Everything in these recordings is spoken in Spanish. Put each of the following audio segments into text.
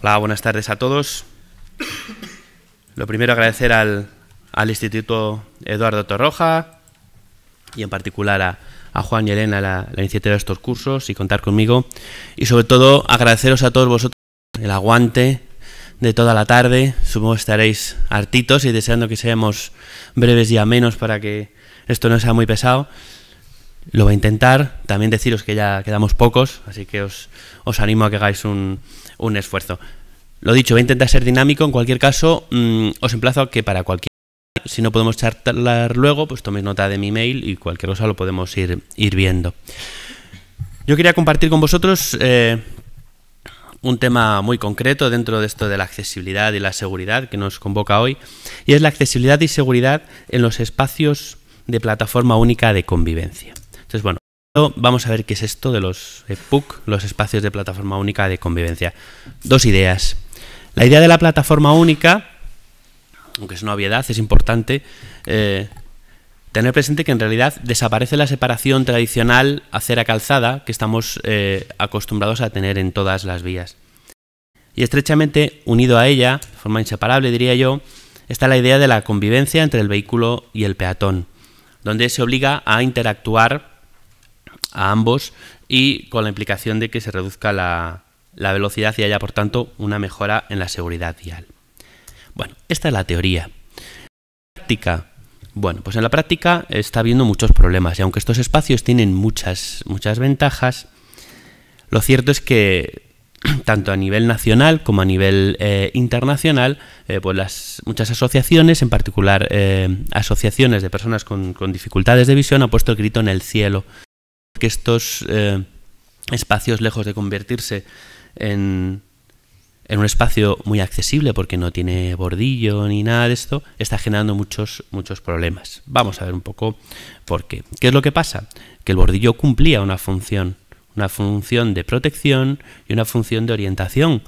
Hola, buenas tardes a todos. Lo primero agradecer al, Instituto Eduardo Torroja y en particular a, Juan y Elena la, iniciativa de estos cursos y contar conmigo. Y sobre todo agradeceros a todos vosotros el aguante de toda la tarde. Supongo que estaréis hartitos y deseando que seamos breves y amenos para que esto no sea muy pesado. Lo voy a intentar. También deciros que ya quedamos pocos, así que os animo a que hagáis un, un esfuerzo. Lo dicho, voy a intentar ser dinámico. En cualquier caso, mm, os emplazo a que para cualquier. Si no podemos charlar luego, pues toméis nota de mi mail y cualquier cosa lo podemos ir, viendo. Yo quería compartir con vosotros eh, un tema muy concreto dentro de esto de la accesibilidad y la seguridad que nos convoca hoy, y es la accesibilidad y seguridad en los espacios de plataforma única de convivencia. Entonces, bueno, vamos a ver qué es esto de los PUC, los espacios de plataforma única de convivencia. Dos ideas. La idea de la plataforma única, aunque es una obviedad, es importante eh, tener presente que en realidad desaparece la separación tradicional acera-calzada que estamos eh, acostumbrados a tener en todas las vías. Y estrechamente unido a ella, de forma inseparable diría yo, está la idea de la convivencia entre el vehículo y el peatón, donde se obliga a interactuar a ambos y con la implicación de que se reduzca la, velocidad y haya, por tanto, una mejora en la seguridad vial. Bueno, esta es la teoría. Práctica. Bueno, pues en la práctica está habiendo muchos problemas y aunque estos espacios tienen muchas, muchas ventajas, lo cierto es que tanto a nivel nacional como a nivel eh, internacional, eh, pues las, muchas asociaciones, en particular eh, asociaciones de personas con, con dificultades de visión, han puesto el grito en el cielo que estos eh, espacios, lejos de convertirse en, en un espacio muy accesible porque no tiene bordillo ni nada de esto, está generando muchos, muchos problemas. Vamos a ver un poco por qué. ¿Qué es lo que pasa? Que el bordillo cumplía una función, una función de protección y una función de orientación.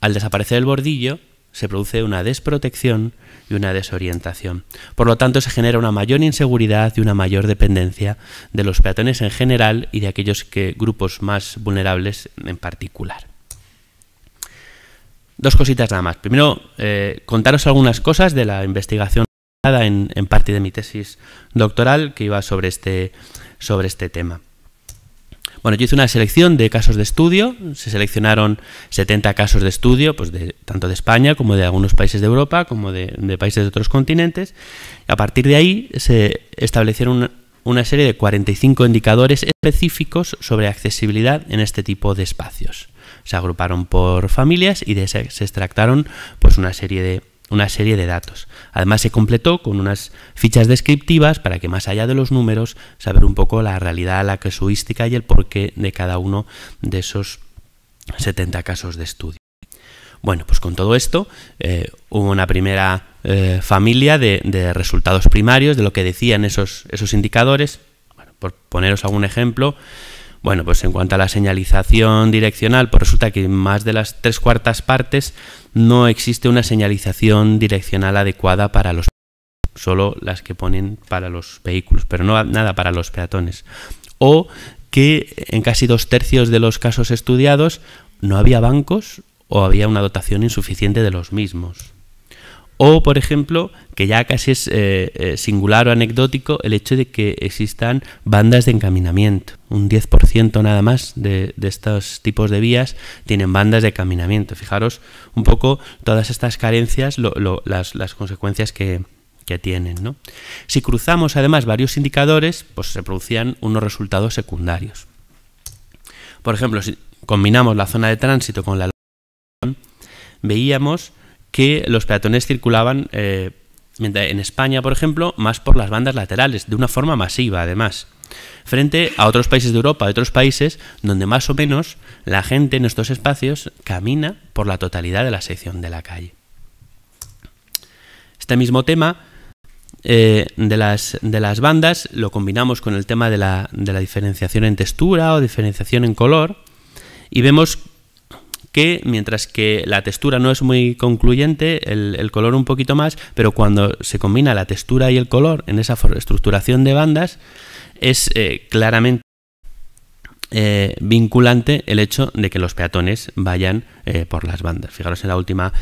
Al desaparecer el bordillo, se produce una desprotección y una desorientación. Por lo tanto, se genera una mayor inseguridad y una mayor dependencia de los peatones en general y de aquellos grupos más vulnerables en particular. Dos cositas nada más. Primero, eh, contaros algunas cosas de la investigación en, en parte de mi tesis doctoral que iba sobre este, sobre este tema. Bueno, yo hice una selección de casos de estudio, se seleccionaron 70 casos de estudio, pues de, tanto de España como de algunos países de Europa, como de, países de otros continentes. A partir de ahí se establecieron una, serie de 45 indicadores específicos sobre accesibilidad en este tipo de espacios. Se agruparon por familias y de se, se extractaron pues, una serie de una serie de datos. Además se completó con unas fichas descriptivas para que más allá de los números saber un poco la realidad, la casuística y el porqué de cada uno de esos 70 casos de estudio. Bueno, pues con todo esto eh, hubo una primera eh, familia de, resultados primarios de lo que decían esos, esos indicadores. Bueno, por poneros algún ejemplo, bueno, pues en cuanto a la señalización direccional, pues resulta que en más de las tres cuartas partes no existe una señalización direccional adecuada para los solo las que ponen para los vehículos, pero no nada para los peatones. O que en casi dos tercios de los casos estudiados no había bancos o había una dotación insuficiente de los mismos. O, por ejemplo, que ya casi es eh, eh, singular o anecdótico el hecho de que existan bandas de encaminamiento. Un 10% nada más de, estos tipos de vías tienen bandas de encaminamiento. Fijaros un poco todas estas carencias, las, consecuencias que, tienen. ¿no? Si cruzamos además varios indicadores, pues se producían unos resultados secundarios. Por ejemplo, si combinamos la zona de tránsito con la veíamos que los peatones circulaban eh, en España, por ejemplo, más por las bandas laterales, de una forma masiva además, frente a otros países de Europa, de otros países donde más o menos la gente en estos espacios camina por la totalidad de la sección de la calle. Este mismo tema eh, de, las, de, las, bandas lo combinamos con el tema de la, de la diferenciación en textura o diferenciación en color y vemos que mientras que la textura no es muy concluyente, el, color un poquito más, pero cuando se combina la textura y el color en esa estructuración de bandas, es eh, claramente eh, vinculante el hecho de que los peatones vayan eh, por las bandas. Fijaros en la última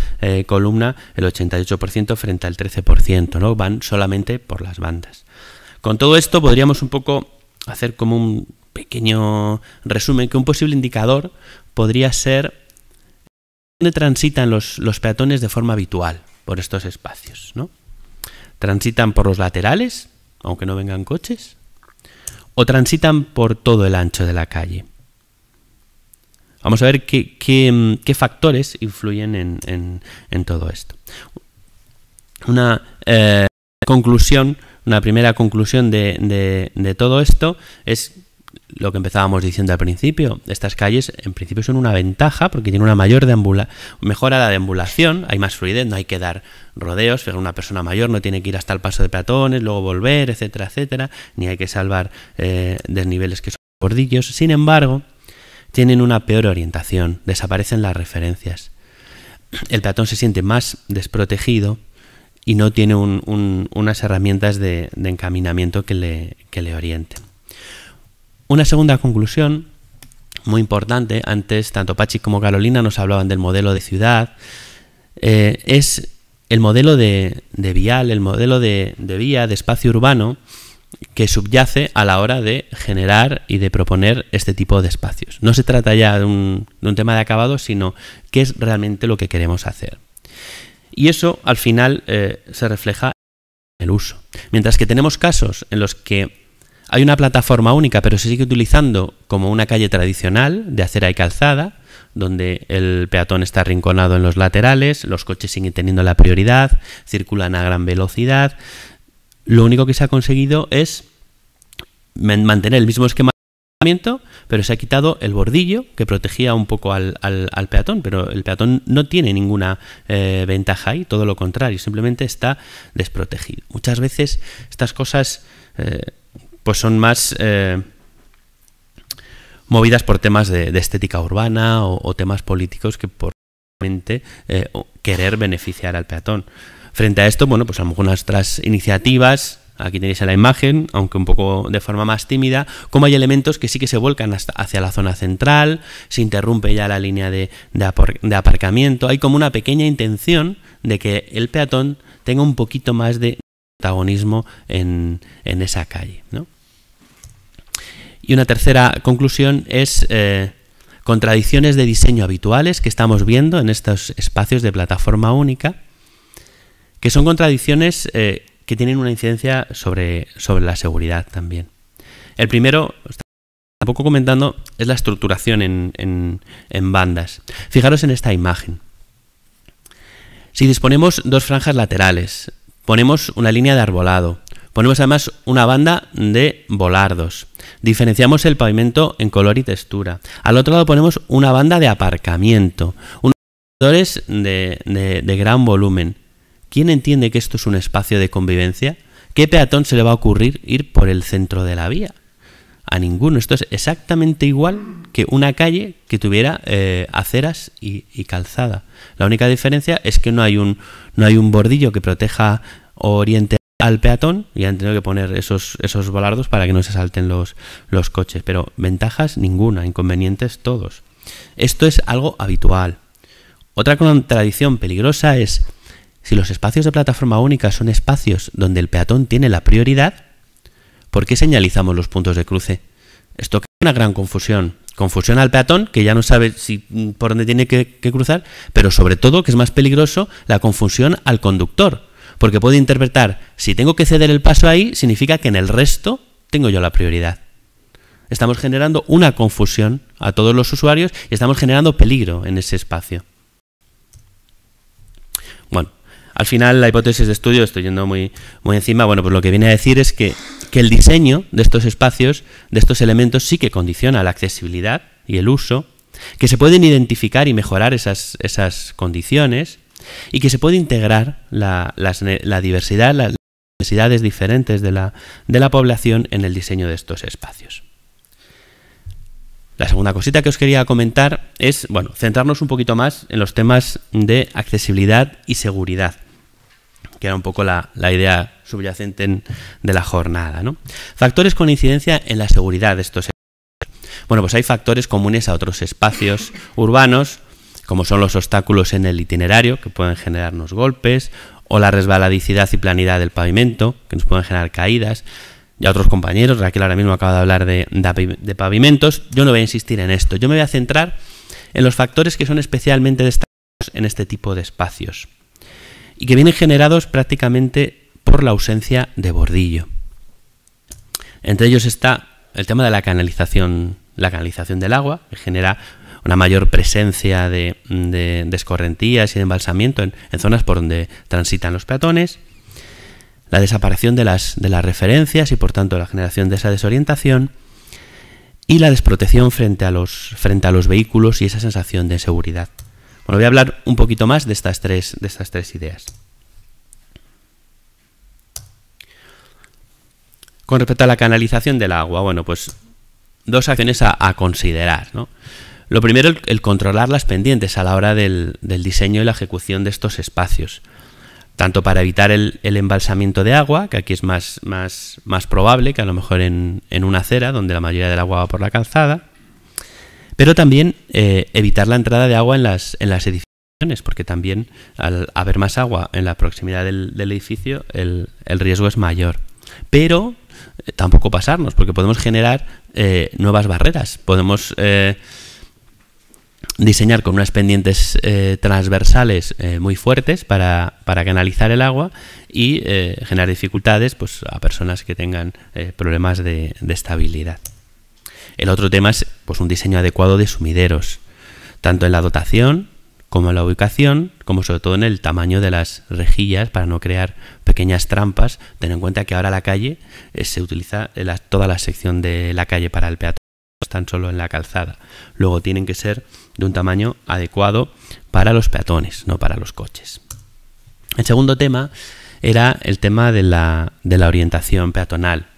columna, el 88% frente al 13%, ¿no? Van solamente por las bandas. Con todo esto podríamos un poco hacer como un pequeño resumen que un posible indicador podría ser transitan los, los peatones de forma habitual por estos espacios? ¿no? ¿Transitan por los laterales, aunque no vengan coches? ¿O transitan por todo el ancho de la calle? Vamos a ver qué, qué, factores influyen en, todo esto. Una eh, conclusión, una primera conclusión de, de todo esto es lo que empezábamos diciendo al principio, estas calles en principio son una ventaja porque tienen una mayor deambula mejora la deambulación, hay más fluidez, no hay que dar rodeos, una persona mayor no tiene que ir hasta el paso de platones, luego volver, etcétera, etcétera, ni hay que salvar eh, desniveles que son bordillos. Sin embargo, tienen una peor orientación, desaparecen las referencias. El peatón se siente más desprotegido y no tiene unas herramientas de, encaminamiento que le, que le orienten. Una segunda conclusión muy importante, antes tanto Pachi como Carolina nos hablaban del modelo de ciudad, eh, es el modelo de, vial, el modelo de, vía, de espacio urbano, que subyace a la hora de generar y de proponer este tipo de espacios. No se trata ya de un, tema de acabado, sino qué es realmente lo que queremos hacer. Y eso al final eh, se refleja en el uso. Mientras que tenemos casos en los que hay una plataforma única, pero se sigue utilizando como una calle tradicional de acera y calzada, donde el peatón está arrinconado en los laterales, los coches siguen teniendo la prioridad, circulan a gran velocidad. Lo único que se ha conseguido es mantener el mismo esquema pero se ha quitado el bordillo que protegía un poco al, peatón, pero el peatón no tiene ninguna eh, ventaja ahí, todo lo contrario, simplemente está desprotegido. Muchas veces estas cosas eh, pues son más eh, movidas por temas de, estética urbana o, temas políticos que por eh, querer beneficiar al peatón. Frente a esto, bueno, pues algunas otras iniciativas, aquí tenéis la imagen, aunque un poco de forma más tímida, como hay elementos que sí que se vuelcan hacia la zona central, se interrumpe ya la línea de, de aparcamiento, hay como una pequeña intención de que el peatón tenga un poquito más de protagonismo en, en esa calle. ¿no? Y una tercera conclusión es eh, contradicciones de diseño habituales que estamos viendo en estos espacios de plataforma única, que son contradicciones eh, que tienen una incidencia sobre, sobre la seguridad también. El primero, tampoco comentando, es la estructuración en, en bandas. Fijaros en esta imagen. Si disponemos dos franjas laterales, ponemos una línea de arbolado, ponemos además una banda de volardos, Diferenciamos el pavimento en color y textura. Al otro lado ponemos una banda de aparcamiento, unos de, de, gran volumen. ¿Quién entiende que esto es un espacio de convivencia? ¿Qué peatón se le va a ocurrir ir por el centro de la vía? A ninguno. Esto es exactamente igual que una calle que tuviera eh, aceras y, y, calzada. La única diferencia es que no hay un, no hay un bordillo que proteja o oriente al peatón y han tenido que poner esos, esos volardos para que no se salten los, los coches. Pero ventajas ninguna, inconvenientes todos. Esto es algo habitual. Otra contradicción peligrosa es si los espacios de plataforma única son espacios donde el peatón tiene la prioridad, ¿por qué señalizamos los puntos de cruce? Esto crea una gran confusión. Confusión al peatón, que ya no sabe si, por dónde tiene que cruzar, pero sobre todo, que es más peligroso, la confusión al conductor porque puede interpretar, si tengo que ceder el paso ahí, significa que en el resto tengo yo la prioridad. Estamos generando una confusión a todos los usuarios y estamos generando peligro en ese espacio. Bueno, al final la hipótesis de estudio, estoy yendo muy, muy encima, bueno, pues lo que viene a decir es que, que el diseño de estos espacios, de estos elementos, sí que condiciona la accesibilidad y el uso, que se pueden identificar y mejorar esas, esas condiciones, y que se puede integrar la, diversidad, las necesidades diferentes de la, de la población en el diseño de estos espacios. La segunda cosita que os quería comentar es, bueno, centrarnos un poquito más en los temas de accesibilidad y seguridad, que era un poco la, idea subyacente de la jornada. Factores con incidencia en la seguridad de estos espacios. Bueno, pues hay factores comunes a otros espacios urbanos como son los obstáculos en el itinerario, que pueden generarnos golpes, o la resbaladicidad y planidad del pavimento, que nos pueden generar caídas. Ya otros compañeros, Raquel ahora mismo acaba de hablar de, pavimentos, yo no voy a insistir en esto, yo me voy a centrar en los factores que son especialmente destacados en este tipo de espacios y que vienen generados prácticamente por la ausencia de bordillo. Entre ellos está el tema de la canalización, la canalización del agua, que genera una mayor presencia de, descorrentías y de embalsamiento en, zonas por donde transitan los peatones, la desaparición de las, referencias y por tanto la generación de esa desorientación y la desprotección frente a los, vehículos y esa sensación de seguridad. Bueno, voy a hablar un poquito más de estas tres, ideas. Con respecto a la canalización del agua, bueno, pues dos acciones a, a considerar. ¿no? Lo primero, el, controlar las pendientes a la hora del, diseño y la ejecución de estos espacios, tanto para evitar el, embalsamiento de agua, que aquí es más, probable que a lo mejor en, una acera, donde la mayoría del agua va por la calzada, pero también eh, evitar la entrada de agua en las, en las edificaciones porque también al haber más agua en la proximidad del, edificio, el, riesgo es mayor. Pero eh, tampoco pasarnos, porque podemos generar eh, nuevas barreras, podemos diseñar con unas pendientes eh, transversales eh, muy fuertes para, canalizar el agua y eh, generar dificultades pues, a personas que tengan problemas de, estabilidad. El otro tema es pues, un diseño adecuado de sumideros, tanto en la dotación como en la ubicación, como sobre todo en el tamaño de las rejillas para no crear pequeñas trampas. Ten en cuenta que ahora la calle se utiliza toda la sección de la calle para el peatón pues, tan solo en la calzada. Luego tienen que ser de un tamaño adecuado para los peatones, no para los coches. El segundo tema era el tema de la, orientación peatonal,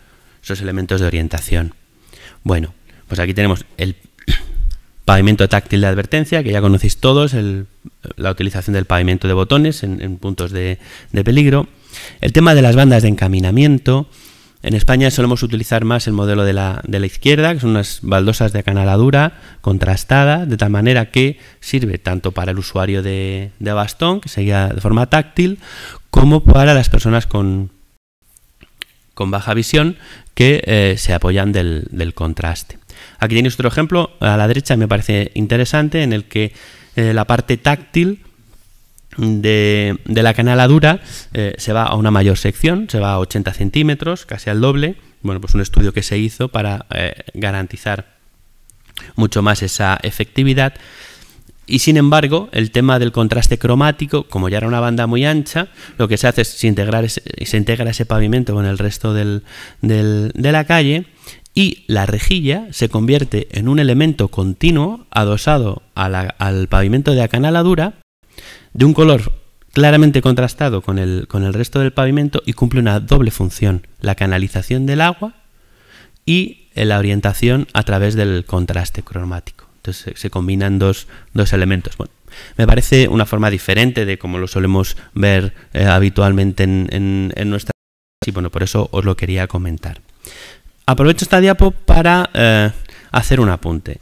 esos elementos de orientación. Bueno, pues aquí tenemos el pavimento táctil de advertencia, que ya conocéis todos, la utilización del pavimento de botones en, puntos de peligro. El tema de las bandas de encaminamiento, en España solemos utilizar más el modelo de la, izquierda, que son unas baldosas de acanaladura contrastada, de tal manera que sirve tanto para el usuario de, bastón, que sería de forma táctil, como para las personas con, con baja visión que eh, se apoyan del, contraste. Aquí tenéis otro ejemplo, a la derecha me parece interesante, en el que eh, la parte táctil de, la canaladura eh, se va a una mayor sección, se va a 80 centímetros, casi al doble. Bueno, pues un estudio que se hizo para eh, garantizar mucho más esa efectividad. Y sin embargo, el tema del contraste cromático, como ya era una banda muy ancha, lo que se hace es integrar ese, se integra ese pavimento con el resto del, de la calle y la rejilla se convierte en un elemento continuo adosado al pavimento de acanaladura de un color claramente contrastado con el, con el resto del pavimento y cumple una doble función, la canalización del agua y eh, la orientación a través del contraste cromático. Entonces se, combinan dos, elementos. Bueno, me parece una forma diferente de como lo solemos ver eh, habitualmente en, en, nuestras... Y bueno, por eso os lo quería comentar. Aprovecho esta diapo para eh, hacer un apunte.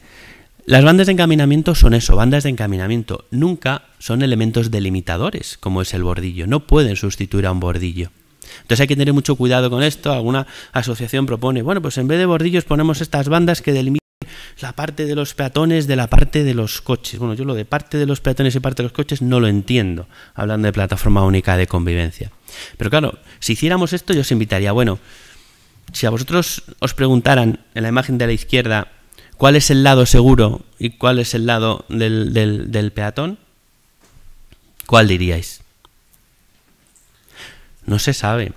Las bandas de encaminamiento son eso, bandas de encaminamiento. Nunca son elementos delimitadores, como es el bordillo. No pueden sustituir a un bordillo. Entonces hay que tener mucho cuidado con esto. Alguna asociación propone, bueno, pues en vez de bordillos ponemos estas bandas que delimitan la parte de los peatones de la parte de los coches. Bueno, yo lo de parte de los peatones y parte de los coches no lo entiendo, hablando de plataforma única de convivencia. Pero claro, si hiciéramos esto yo os invitaría, bueno, si a vosotros os preguntaran en la imagen de la izquierda, cuál es el lado seguro y cuál es el lado del, peatón, ¿cuál diríais? No se sabe.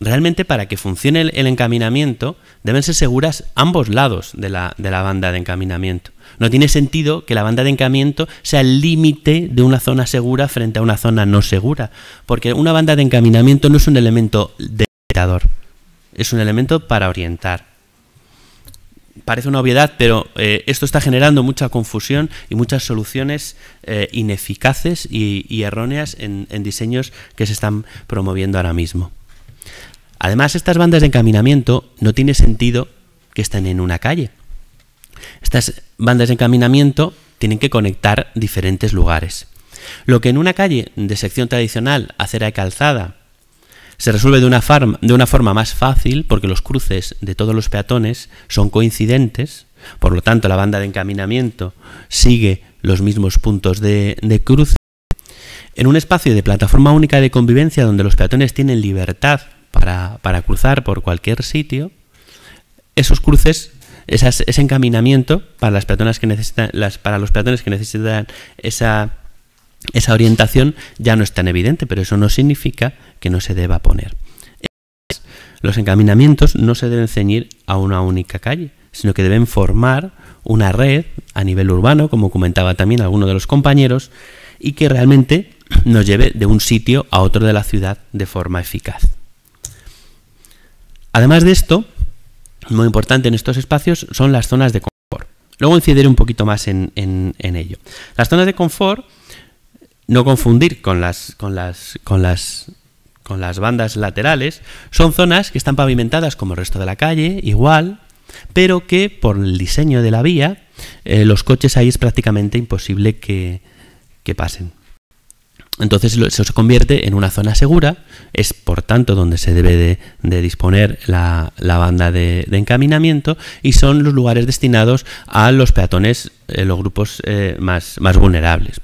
Realmente para que funcione el, encaminamiento deben ser seguras ambos lados de la, de la, banda de encaminamiento. No tiene sentido que la banda de encaminamiento sea el límite de una zona segura frente a una zona no segura, porque una banda de encaminamiento no es un elemento delimitador, es un elemento para orientar parece una obviedad, pero eh, esto está generando mucha confusión y muchas soluciones eh, ineficaces y, erróneas en, diseños que se están promoviendo ahora mismo. Además, estas bandas de encaminamiento no tiene sentido que estén en una calle. Estas bandas de encaminamiento tienen que conectar diferentes lugares. Lo que en una calle de sección tradicional, acera y calzada, se resuelve de una, de una forma más fácil porque los cruces de todos los peatones son coincidentes, por lo tanto la banda de encaminamiento sigue los mismos puntos de, de cruce. En un espacio de plataforma única de convivencia donde los peatones tienen libertad para, para cruzar por cualquier sitio, esos cruces ese encaminamiento para las que necesitan para los peatones que necesitan esa esa orientación ya no es tan evidente, pero eso no significa que no se deba poner. Los encaminamientos no se deben ceñir a una única calle, sino que deben formar una red a nivel urbano, como comentaba también alguno de los compañeros, y que realmente nos lleve de un sitio a otro de la ciudad de forma eficaz. Además de esto, muy importante en estos espacios son las zonas de confort. Luego incidiré un poquito más en, en ello. Las zonas de confort no confundir con las, con las, con las, con las bandas laterales, son zonas que están pavimentadas como el resto de la calle, igual, pero que por el diseño de la vía, eh, los coches ahí es prácticamente imposible que, pasen. Entonces eso se convierte en una zona segura, es por tanto donde se debe de, disponer la, banda de, encaminamiento y son los lugares destinados a los peatones, eh, los grupos eh, más, más vulnerables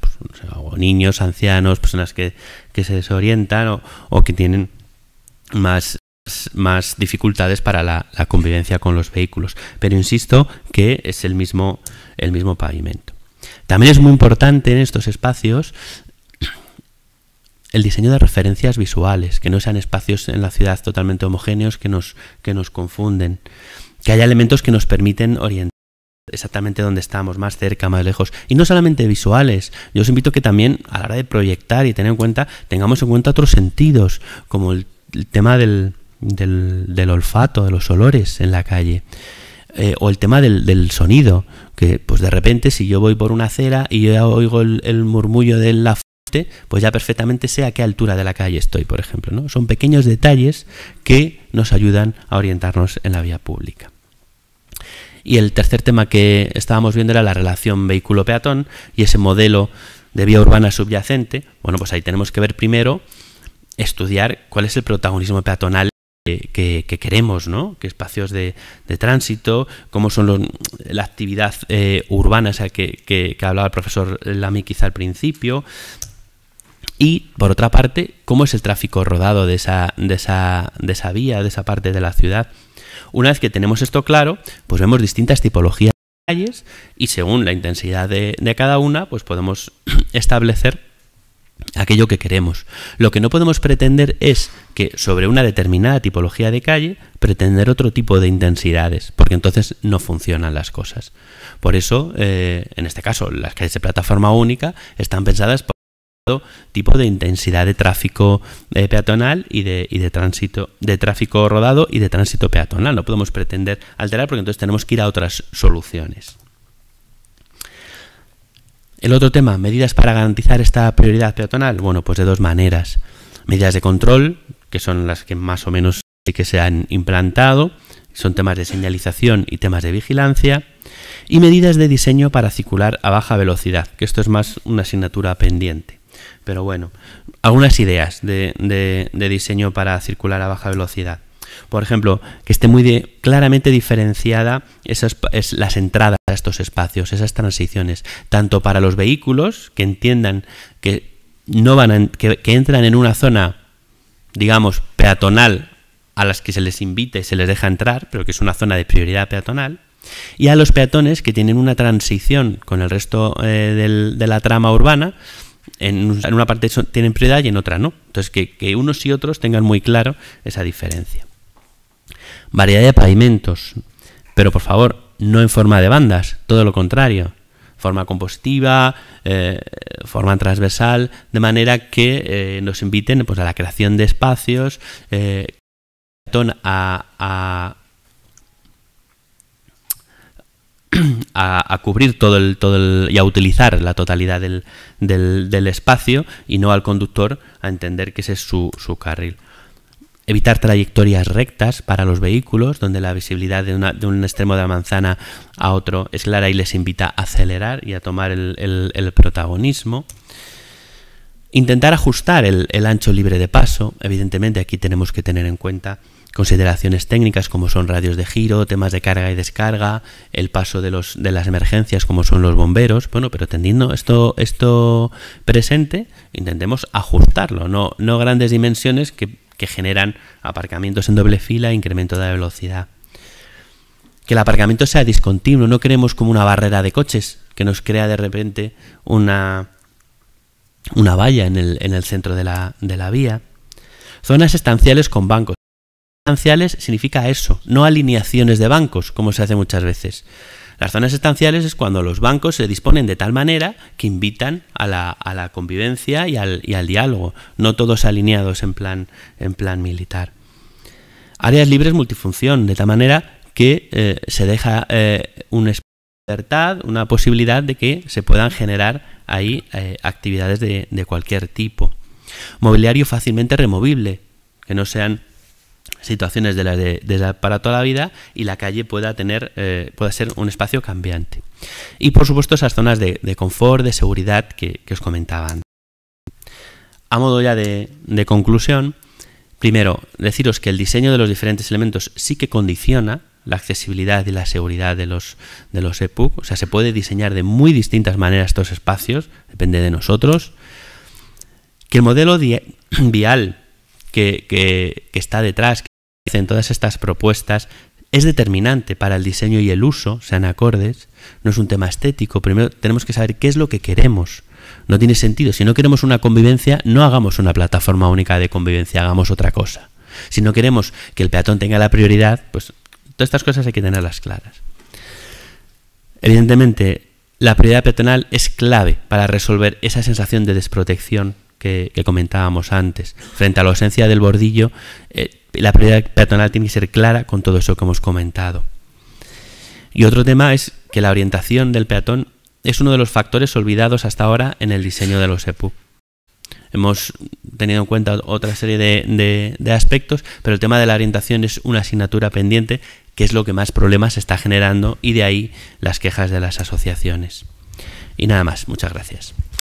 o niños, ancianos, personas que, se desorientan o, que tienen más, más dificultades para la, convivencia con los vehículos. Pero insisto que es el mismo, el mismo pavimento. También es muy importante en estos espacios el diseño de referencias visuales, que no sean espacios en la ciudad totalmente homogéneos que nos, que nos confunden, que haya elementos que nos permiten orientar exactamente dónde estamos, más cerca, más lejos. Y no solamente visuales, yo os invito que también a la hora de proyectar y tener en cuenta, tengamos en cuenta otros sentidos, como el, tema del, olfato, de los olores en la calle. Eh, o el tema del, sonido, que pues de repente si yo voy por una acera y yo oigo el, murmullo de la fuente, pues ya perfectamente sé a qué altura de la calle estoy, por ejemplo. ¿no? Son pequeños detalles que nos ayudan a orientarnos en la vía pública. Y el tercer tema que estábamos viendo era la relación vehículo-peatón y ese modelo de vía urbana subyacente. Bueno, pues ahí tenemos que ver primero, estudiar cuál es el protagonismo peatonal que, queremos, ¿no? ¿Qué espacios de, tránsito? ¿Cómo son la actividad eh, urbana, sea, que, hablaba el profesor Lamy quizá al principio? Y, por otra parte, ¿cómo es el tráfico rodado de de esa, de esa vía, de esa parte de la ciudad? Una vez que tenemos esto claro, pues vemos distintas tipologías de calles y según la intensidad de, cada una, pues podemos establecer aquello que queremos. Lo que no podemos pretender es que sobre una determinada tipología de calle pretender otro tipo de intensidades, porque entonces no funcionan las cosas. Por eso, eh, en este caso, las calles de plataforma única están pensadas por tipo de intensidad de tráfico eh, peatonal y de, de tránsito, de tráfico rodado y de tránsito peatonal. No podemos pretender alterar porque entonces tenemos que ir a otras soluciones. El otro tema, medidas para garantizar esta prioridad peatonal. Bueno, pues de dos maneras. Medidas de control, que son las que más o menos que se han implantado, son temas de señalización y temas de vigilancia, y medidas de diseño para circular a baja velocidad, que esto es más una asignatura pendiente pero bueno, algunas ideas de, diseño para circular a baja velocidad. Por ejemplo, que esté muy claramente diferenciada las entradas a estos espacios, esas transiciones, tanto para los vehículos que entiendan que no van que, entran en una zona, digamos, peatonal a las que se les invite y se les deja entrar, pero que es una zona de prioridad peatonal, y a los peatones que tienen una transición con el resto eh, de la trama urbana en, una parte tienen prioridad y en otra no. Entonces, que, unos y otros tengan muy claro esa diferencia. Variedad de pavimentos, pero por favor, no en forma de bandas, todo lo contrario forma compositiva, eh, forma transversal, de manera que eh, nos inviten pues, a la creación de espacios, eh, a, a, cubrir todo el, todo y a utilizar la totalidad del, del, espacio y no al conductor a entender que ese es su, carril. Evitar trayectorias rectas para los vehículos, donde la visibilidad de, un extremo de la manzana a otro es clara y les invita a acelerar y a tomar el, el protagonismo. Intentar ajustar el ancho libre de paso, evidentemente aquí tenemos que tener en cuenta Consideraciones técnicas como son radios de giro, temas de carga y descarga, el paso de, los, de las emergencias como son los bomberos. Bueno, pero teniendo esto, esto presente, intentemos ajustarlo, no, no grandes dimensiones que, generan aparcamientos en doble fila e incremento de velocidad. Que el aparcamiento sea discontinuo, no queremos como una barrera de coches que nos crea de repente una, una valla en el, en el centro de la vía zonas estanciales con bancos estanciales significa eso, no alineaciones de bancos, como se hace muchas veces. Las zonas estanciales es cuando los bancos se disponen de tal manera que invitan a la, a la convivencia y al, diálogo, no todos alineados en plan, en plan militar. Áreas libres multifunción, de tal manera que eh, se deja eh, libertad, una posibilidad de que se puedan generar ahí eh, actividades de, de cualquier tipo. Mobiliario fácilmente removible, que no sean situaciones para toda la vida y la calle pueda tener eh, pueda ser un espacio cambiante y por supuesto esas zonas de, confort de seguridad que, os comentaban a modo ya de, conclusión primero deciros que el diseño de los diferentes elementos sí que condiciona la accesibilidad y la seguridad de los, de los e O sea, se puede diseñar de muy distintas maneras estos espacios, depende de nosotros. Que el modelo vial que, está detrás, que hacen todas estas propuestas, es determinante para el diseño y el uso, sean acordes, no es un tema estético, primero tenemos que saber qué es lo que queremos. No tiene sentido, si no queremos una convivencia, no hagamos una plataforma única de convivencia, hagamos otra cosa. Si no queremos que el peatón tenga la prioridad, pues todas estas cosas hay que tenerlas claras. Evidentemente, la prioridad peatonal es clave para resolver esa sensación de desprotección que, comentábamos antes. Frente a la ausencia del bordillo, eh, la prioridad peatonal tiene que ser clara con todo eso que hemos comentado. Y otro tema es que la orientación del peatón es uno de los factores olvidados hasta ahora en el diseño de los EPU. Hemos tenido en cuenta otra serie de, aspectos, pero el tema de la orientación es una asignatura pendiente que es lo que más problemas está generando y de ahí las quejas de las asociaciones. Y nada más, muchas gracias.